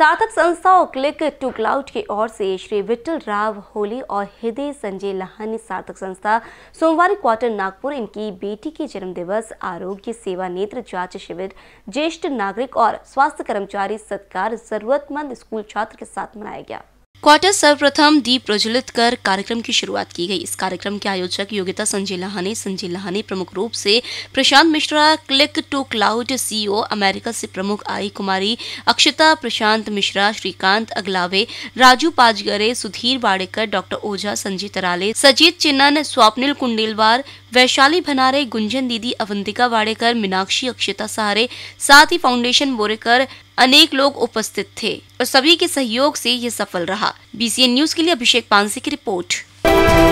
सार्थक संस्था और क्लिक टू क्लाउड की ओर से श्री विट्ठल राव होली और हृदय संजय लहानी सार्थक संस्था सोमवार क्वार्टर नागपुर इनकी बेटी के जन्म दिवस आरोग्य सेवा नेत्र जांच शिविर ज्येष्ठ नागरिक और स्वास्थ्य कर्मचारी सत्कार जरूरतमंद स्कूल छात्र के साथ मनाया गया क्वार्टर सर्वप्रथम दीप प्रज्वलित कर कार्यक्रम की शुरुआत की गई इस कार्यक्रम के आयोजक योगिता संजय लहाने संजय लहाने प्रमुख रूप से Prashant Mishra click to cloud CEO e America से प्रमुख आई कुमारी अक्षता प्रशांत मिश्रा श्रीकांत अगलावे राजू पाजगरे सुधीर वाड़ेकर डॉक्टर ओझा संजय तराले सजीत चिन्नन स्वप्निल कुंडेलवार वैशाली भनारे गुंजन दीदी अवंतिका वाड़ेकर मीनाक्षी अक्षता सहारे साथ ही फाउंडेशन बोरेकर अनेक लोग उपस्थित थे और सभी के सहयोग से ये सफल रहा बीसीएन न्यूज के लिए अभिषेक पांसी की रिपोर्ट